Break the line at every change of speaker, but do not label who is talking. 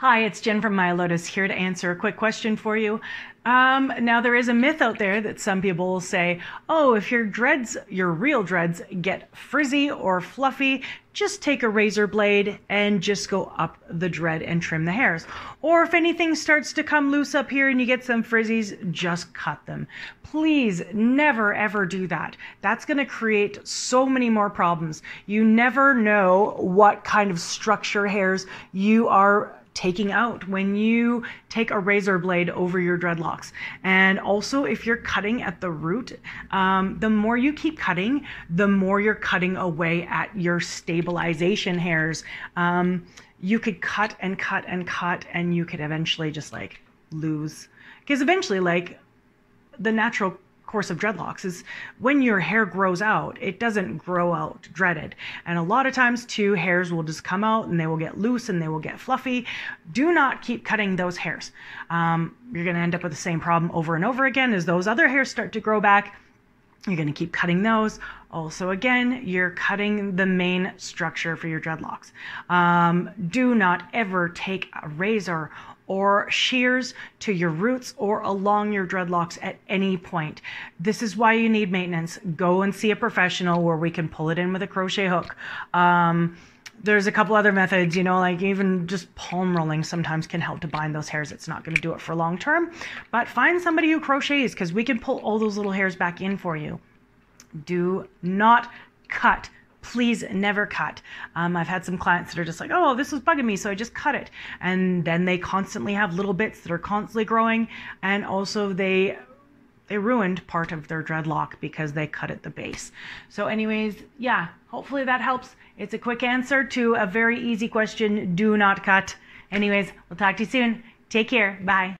Hi, it's Jen from My Lotus here to answer a quick question for you. Um, now, there is a myth out there that some people will say, oh, if your dreads, your real dreads, get frizzy or fluffy, just take a razor blade and just go up the dread and trim the hairs. Or if anything starts to come loose up here and you get some frizzies, just cut them. Please never ever do that. That's going to create so many more problems. You never know what kind of structure hairs you are taking out, when you take a razor blade over your dreadlocks. And also, if you're cutting at the root, um, the more you keep cutting, the more you're cutting away at your stabilization hairs. Um, you could cut and cut and cut, and you could eventually just like lose. Because eventually, like, the natural course of dreadlocks is when your hair grows out, it doesn't grow out dreaded. And a lot of times, too, hairs will just come out and they will get loose and they will get fluffy. Do not keep cutting those hairs. Um, you're going to end up with the same problem over and over again as those other hairs start to grow back. You're going to keep cutting those. Also, again, you're cutting the main structure for your dreadlocks. Um, do not ever take a razor or shears to your roots or along your dreadlocks at any point. This is why you need maintenance. Go and see a professional where we can pull it in with a crochet hook. Um, there's a couple other methods, you know, like even just palm rolling sometimes can help to bind those hairs. It's not going to do it for long term, but find somebody who crochets because we can pull all those little hairs back in for you. Do not cut please never cut. Um, I've had some clients that are just like, oh, this was bugging me, so I just cut it. And then they constantly have little bits that are constantly growing, and also they they ruined part of their dreadlock because they cut at the base. So, anyways, yeah, hopefully that helps. It's a quick answer to a very easy question. Do not cut. Anyways, we'll talk to you soon. Take care. Bye.